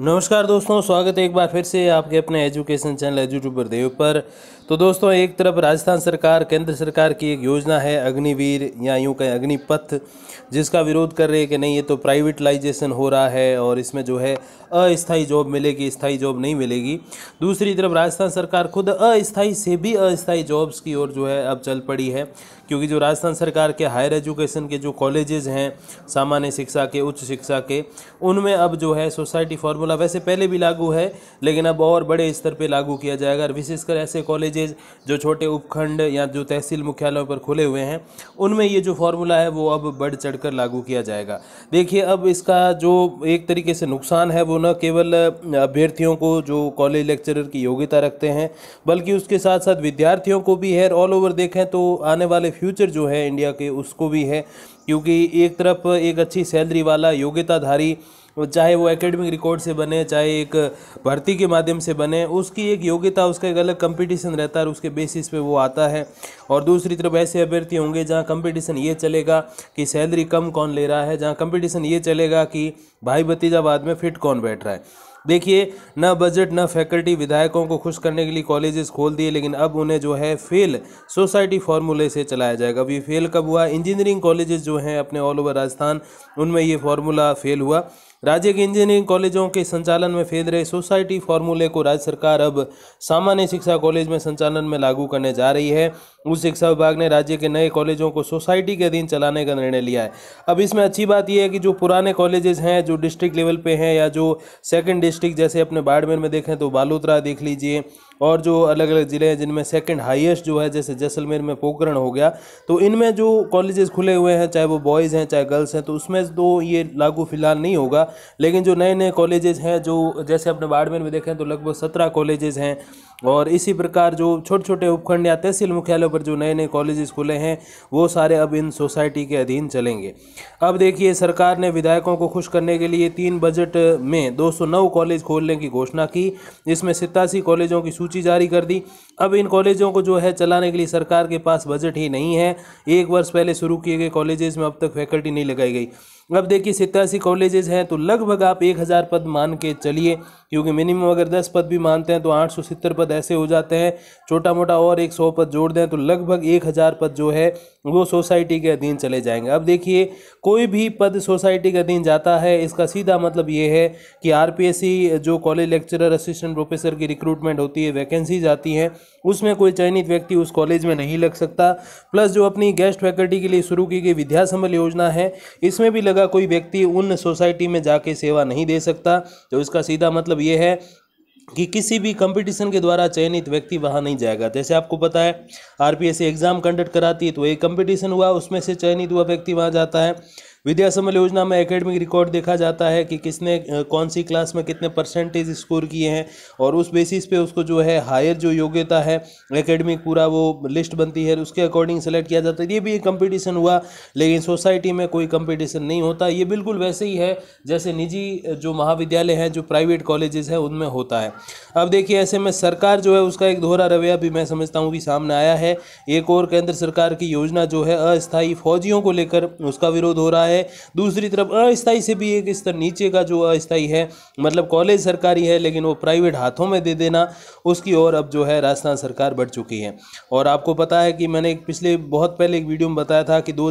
नमस्कार दोस्तों स्वागत है एक बार फिर से आपके अपने एजुकेशन चैनल एजूट्यूबर देव पर तो दोस्तों एक तरफ राजस्थान सरकार केंद्र सरकार की एक योजना है अग्निवीर या यूं कहें अग्निपथ जिसका विरोध कर रहे हैं कि नहीं ये तो प्राइवेटलाइजेशन हो रहा है और इसमें जो है अस्थाई जॉब मिलेगी स्थाई जॉब नहीं मिलेगी दूसरी तरफ राजस्थान सरकार खुद अस्थाई से भी अस्थायी जॉब्स की ओर जो है अब चल पड़ी है क्योंकि जो राजस्थान सरकार के हायर एजुकेशन के जो कॉलेजेज हैं सामान्य शिक्षा के उच्च शिक्षा के उनमें अब जो है सोसाइटी फॉर्मूला फार्मूला वैसे पहले भी लागू है लेकिन अब और बड़े स्तर पर लागू किया जाएगा और विशेषकर ऐसे कॉलेजेज जो छोटे उपखंड या जो तहसील मुख्यालयों पर खुले हुए हैं उनमें ये जो फॉर्मूला है वो अब बढ़ चढ़ कर लागू किया जाएगा देखिए अब इसका जो एक तरीके से नुकसान है वो न केवल अभ्यर्थियों को जो कॉलेज लेक्चरर की योग्यता रखते हैं बल्कि उसके साथ साथ विद्यार्थियों को भी है ऑल ओवर देखें तो आने वाले फ्यूचर जो है इंडिया के उसको भी है क्योंकि एक तरफ एक अच्छी सैलरी वाला योग्यताधारी चाहे वो एकेडमिक रिकॉर्ड से बने चाहे एक भर्ती के माध्यम से बने उसकी एक योग्यता उसका एक अलग कंपटीशन रहता है और उसके बेसिस पे वो आता है और दूसरी तरफ ऐसे अभ्यर्थी होंगे जहाँ कंपटीशन ये चलेगा कि सैलरी कम कौन ले रहा है जहाँ कंपटीशन ये चलेगा कि भाई भतीजा बाद में फिट कौन बैठ रहा है देखिए न बजट न फैकल्टी विधायकों को खुश करने के लिए कॉलेजेस खोल दिए लेकिन अब उन्हें जो है फेल सोसाइटी फार्मूले से चलाया जाएगा अभी फेल कब हुआ इंजीनियरिंग कॉलेजेस जो हैं अपने ऑल ओवर राजस्थान उनमें ये फार्मूला फेल हुआ राज्य के इंजीनियरिंग कॉलेजों के संचालन में फेल रहे सोसाइटी फॉर्मूले को राज्य सरकार अब सामान्य शिक्षा कॉलेज में संचालन में लागू करने जा रही है उच्च शिक्षा विभाग ने राज्य के नए कॉलेजों को सोसाइटी के अधीन चलाने का निर्णय लिया है अब इसमें अच्छी बात यह है कि जो पुराने कॉलेजेस हैं जो डिस्ट्रिक्ट लेवल पर हैं या जो सेकेंड डिस्ट्रिक्ट जैसे अपने बाड़मेर में देखें तो बालोतरा देख लीजिए और जो अलग अलग ज़िले हैं जिनमें सेकेंड हाइस्ट जो है जैसे जैसलमेर में पोकरण हो गया तो इनमें जो कॉलेजेस खुले हुए हैं चाहे वो बॉयज़ हैं चाहे गर्ल्स हैं तो उसमें तो ये लागू फिलहाल नहीं होगा लेकिन जो नए नए कॉलेजेस हैं जो जैसे अपने बाड़मेर में देखें तो लगभग सत्रह कॉलेजेस हैं और इसी प्रकार जो छोटे छोटे उपखंड या तहसील मुख्यालयों पर जो नए नए कॉलेजेस खुले हैं वो सारे अब इन सोसाइटी के अधीन चलेंगे अब देखिए सरकार ने विधायकों को खुश करने के लिए तीन बजट में 209 कॉलेज खोलने की घोषणा की इसमें सितासी कॉलेजों की सूची जारी कर दी अब इन कॉलेजों को जो है चलाने के लिए सरकार के पास बजट ही नहीं है एक वर्ष पहले शुरू किए गए कॉलेजेस में अब तक फैकल्टी नहीं लगाई गई अब देखिए सितासी कॉलेजेस हैं तो लगभग आप एक हज़ार पद मान के चलिए क्योंकि मिनिमम अगर दस पद भी मानते हैं तो आठ सौ सत्तर पद ऐसे हो जाते हैं छोटा मोटा और एक सौ पद जोड़ दें तो लगभग एक हज़ार पद जो है वो सोसाइटी के अधीन चले जाएंगे अब देखिए कोई भी पद सोसाइटी के अधीन जाता है इसका सीधा मतलब ये है कि आरपीएससी जो कॉलेज लेक्चरर असिस्टेंट प्रोफेसर की रिक्रूटमेंट होती है वैकेंसीज आती हैं उसमें कोई चयनित व्यक्ति उस कॉलेज में नहीं लग सकता प्लस जो अपनी गेस्ट फैकल्टी के लिए शुरू की गई विद्यासंबल योजना है इसमें भी लगा कोई व्यक्ति उन सोसाइटी में जाके सेवा नहीं दे सकता तो इसका सीधा मतलब ये है कि किसी भी कंपटीशन के द्वारा चयनित व्यक्ति वहाँ नहीं जाएगा जैसे आपको पता है आर एग्ज़ाम कंडक्ट कराती है तो एक कंपटीशन हुआ उसमें से चयनित हुआ व्यक्ति वहाँ जाता है विद्यासमल योजना में एकेडमिक रिकॉर्ड देखा जाता है कि किसने कौन सी क्लास में कितने परसेंटेज स्कोर किए हैं और उस बेसिस पे उसको जो है हायर जो योग्यता है एकेडमिक पूरा वो लिस्ट बनती है उसके अकॉर्डिंग सेलेक्ट किया जाता है ये भी एक कंपटीशन हुआ लेकिन सोसाइटी में कोई कंपटीशन नहीं होता ये बिल्कुल वैसे ही है जैसे निजी जो महाविद्यालय हैं जो प्राइवेट कॉलेजेस हैं उनमें होता है अब देखिए ऐसे में सरकार जो है उसका एक दोहरा रवैया भी मैं समझता हूँ कि सामने आया है एक और केंद्र सरकार की योजना जो है अस्थायी फौजियों को लेकर उसका विरोध हो रहा है रहा है दूसरी तरफ अस्थाई से भी एक स्तर नीचे का जो अस्थाई है मतलब कॉलेज सरकारी है लेकिन वो प्राइवेट हाथों में दे देना उसकी ओर अब जो है राजस्थान सरकार बढ़ चुकी है और आपको पता है कि मैंने पिछले बहुत पहले एक वीडियो में बताया था कि दो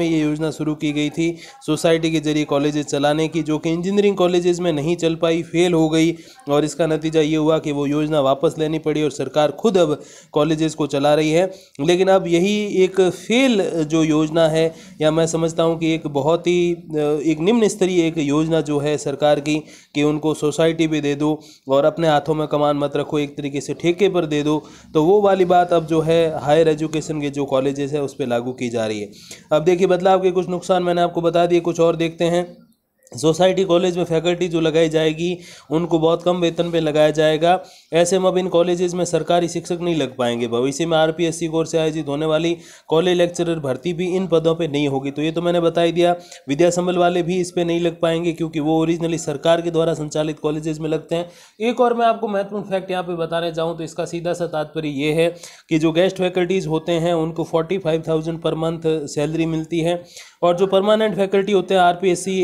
में ये योजना शुरू की गई थी सोसाइटी के जरिए कॉलेज चलाने की जो कि इंजीनियरिंग कॉलेजेस में नहीं चल पाई फेल हो गई और इसका नतीजा ये हुआ कि वो योजना वापस लेनी पड़ी और सरकार खुद अब कॉलेजेस को चला रही है लेकिन अब यही एक फेल जो योजना है या मैं समझता हूँ कि एक बहुत ही एक निम्न स्तरीय एक योजना जो है सरकार की कि उनको सोसाइटी भी दे दो और अपने हाथों में कमान मत रखो एक तरीके से ठेके पर दे दो तो वो वाली बात अब जो है हायर एजुकेशन के जो कॉलेजेस है उस पर लागू की जा रही है अब देखिए बदलाव के कुछ नुकसान मैंने आपको बता दिए कुछ और देखते हैं सोसाइटी कॉलेज में फैकल्टी जो लगाई जाएगी उनको बहुत कम वेतन पे लगाया जाएगा ऐसे में अब इन कॉलेजेस में सरकारी शिक्षक नहीं लग पाएंगे भविष्य में आरपीएससी कोर्स से आयोजित होने वाली कॉलेज लेक्चरर भर्ती भी इन पदों पे नहीं होगी तो ये तो मैंने बता ही दिया विद्या संबल वाले भी इस पर नहीं लग पाएंगे क्योंकि वो ओरिजिनली सरकार के द्वारा संचालित कॉलेजेस में लगते हैं एक और मैं आपको महत्वपूर्ण फैक्ट यहाँ पर बताने जाऊँ तो इसका सीधा सा तात्पर्य ये है कि जो गेस्ट फैकल्टीज़ होते हैं उनको फोर्टी पर मंथ सैलरी मिलती है और जो परमानेंट फैकल्टी होते हैं आर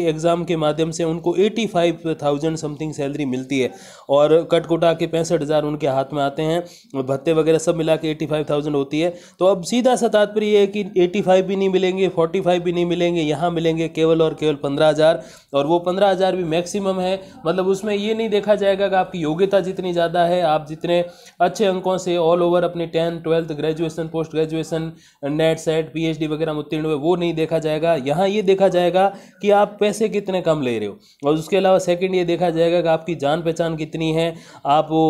एग्ज़ाम के माध्यम से उनको eighty five thousand something salary मिलती है और कट कुटा के पैंसठ हज़ार उनके हाथ में आते हैं भत्ते वगैरह सब मिला के एटी फाइव थाउजेंड होती है तो अब सीधा सा तात्पर्य है कि एटी फाइव भी नहीं मिलेंगे फोर्टी फाइव भी नहीं मिलेंगे यहाँ मिलेंगे केवल और केवल पंद्रह हज़ार और वो पंद्रह हज़ार भी मैक्सिमम है मतलब उसमें ये नहीं देखा जाएगा कि आपकी योग्यता जितनी ज़्यादा है आप जितने अच्छे अंकों से ऑल ओवर अपने tenth twelfth graduation post graduation NET SET P वगैरह उत्तीर्ण हुए वो नहीं देखा जाएगा यहाँ ये देखा जाएगा कि आप पैसे कितने कम ले रहे हो और उसके अलावा सेकंड ये देखा जाएगा कि आपकी जान पहचान कितनी है आप वो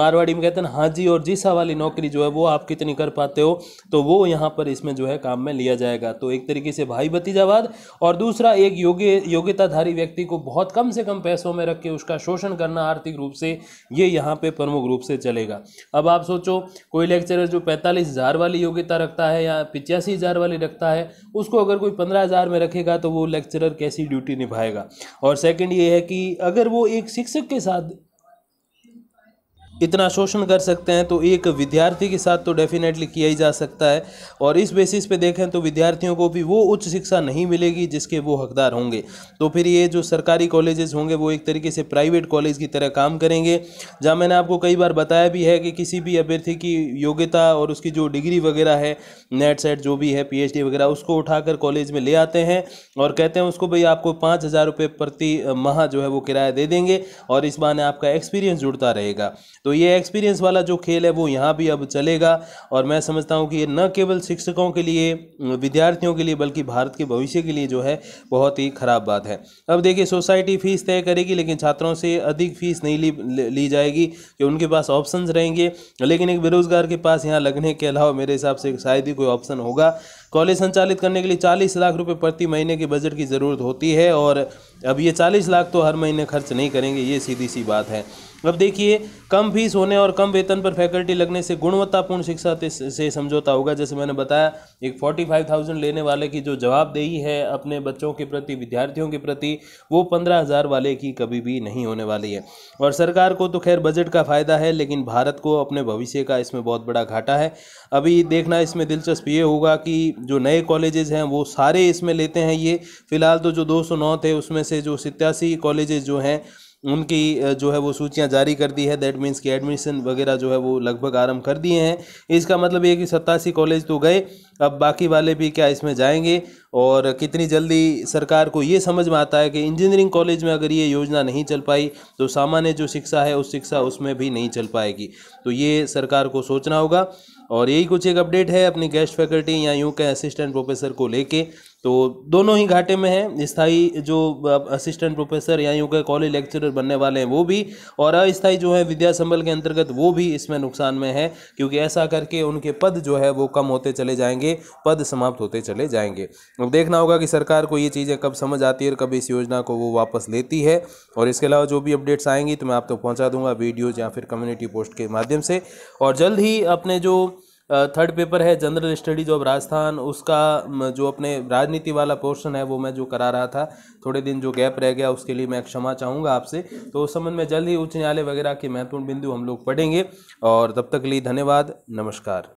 मारवाड़ी में कहते हैं हाजी और जीसा वाली नौकरी जो है वो आप कितनी कर पाते हो तो वो यहाँ पर इसमें जो है काम में लिया जाएगा तो एक तरीके से भाई भतीजावाद और दूसरा एक योग्य योग्यताधारी व्यक्ति को बहुत कम से कम पैसों में रख के उसका शोषण करना आर्थिक रूप से ये यहाँ पे प्रमुख रूप से चलेगा अब आप सोचो कोई लेक्चरर जो पैंतालीस हज़ार वाली योग्यता रखता है या पिचासी हज़ार वाली रखता है उसको अगर कोई पंद्रह हज़ार में रखेगा तो वो लेक्चरर कैसी ड्यूटी निभाएगा और सेकंड ये है कि अगर वो एक शिक्षक के साथ इतना शोषण कर सकते हैं तो एक विद्यार्थी के साथ तो डेफिनेटली किया ही जा सकता है और इस बेसिस पे देखें तो विद्यार्थियों को भी वो उच्च शिक्षा नहीं मिलेगी जिसके वो हकदार होंगे तो फिर ये जो सरकारी कॉलेजेस होंगे वो एक तरीके से प्राइवेट कॉलेज की तरह काम करेंगे जहाँ मैंने आपको कई बार बताया भी है कि किसी भी अभ्यर्थी की योग्यता और उसकी जो डिग्री वगैरह है नेट सेट जो भी है पी वगैरह उसको उठाकर कॉलेज में ले आते हैं और कहते हैं उसको भाई आपको पाँच हज़ार प्रति माह जो है वो किराया दे देंगे और इस बहाने आपका एक्सपीरियंस जुड़ता रहेगा तो तो ये एक्सपीरियंस वाला जो खेल है वो यहाँ भी अब चलेगा और मैं समझता हूँ कि ये न केवल शिक्षकों के लिए विद्यार्थियों के लिए बल्कि भारत के भविष्य के लिए जो है बहुत ही ख़राब बात है अब देखिए सोसाइटी फ़ीस तय करेगी लेकिन छात्रों से अधिक फीस नहीं ली ली जाएगी कि उनके पास ऑप्शन रहेंगे लेकिन एक बेरोज़गार के पास यहाँ लगने के अलावा मेरे हिसाब से शायद ही कोई ऑप्शन होगा कॉलेज संचालित करने के लिए चालीस लाख रुपये प्रति महीने के बजट की ज़रूरत होती है और अब ये चालीस लाख तो हर महीने खर्च नहीं करेंगे ये सीधी सी बात है अब देखिए कम फीस होने और कम वेतन पर फैकल्टी लगने से गुणवत्तापूर्ण शिक्षा से समझौता होगा जैसे मैंने बताया एक फोर्टी फाइव थाउजेंड लेने वाले की जो जवाबदेही है अपने बच्चों के प्रति विद्यार्थियों के प्रति वो पंद्रह हज़ार वाले की कभी भी नहीं होने वाली है और सरकार को तो खैर बजट का फ़ायदा है लेकिन भारत को अपने भविष्य का इसमें बहुत बड़ा घाटा है अभी देखना इसमें दिलचस्प ये होगा कि जो नए कॉलेजेस हैं वो सारे इसमें लेते हैं ये फ़िलहाल तो जो 209 थे उसमें से जो सत्यासी कॉलेजेस जो हैं उनकी जो है वो सूचियां जारी कर दी है दैट मीन्स कि एडमिशन वगैरह जो है वो लगभग आरंभ कर दिए हैं इसका मतलब ये कि सत्तासी कॉलेज तो गए अब बाकी वाले भी क्या इसमें जाएंगे और कितनी जल्दी सरकार को ये समझ में आता है कि इंजीनियरिंग कॉलेज में अगर ये योजना नहीं चल पाई तो सामान्य जो शिक्षा है उस शिक्षा उसमें भी नहीं चल पाएगी तो ये सरकार को सोचना होगा और यही कुछ एक अपडेट है अपनी गेस्ट फैकल्टी या यूँ के असिस्टेंट प्रोफेसर को लेके तो दोनों ही घाटे में हैं स्थाई जो असिस्टेंट प्रोफेसर या यूँ के कॉलेज लेक्चरर बनने वाले हैं वो भी और अस्थाई जो है विद्या संबल के अंतर्गत वो भी इसमें नुकसान में है क्योंकि ऐसा करके उनके पद जो है वो कम होते चले जाएंगे पद समाप्त होते चले जाएंगे अब देखना होगा कि सरकार को ये चीज़ें कब समझ आती है और कब इस योजना को वो वापस लेती है और इसके अलावा जो भी अपडेट्स आएंगी तो मैं आप तक तो पहुँचा दूंगा वीडियोज़ या फिर कम्युनिटी पोस्ट के माध्यम से और जल्द ही अपने जो थर्ड पेपर है जनरल स्टडीज ऑफ राजस्थान उसका जो अपने राजनीति वाला पोर्शन है वो मैं जो करा रहा था थोड़े दिन जो गैप रह गया उसके लिए मैं क्षमा चाहूँगा आपसे तो उस संबंध में जल्द ही उच्च न्यायालय वगैरह के महत्वपूर्ण बिंदु हम लोग पढ़ेंगे और तब तक के लिए धन्यवाद नमस्कार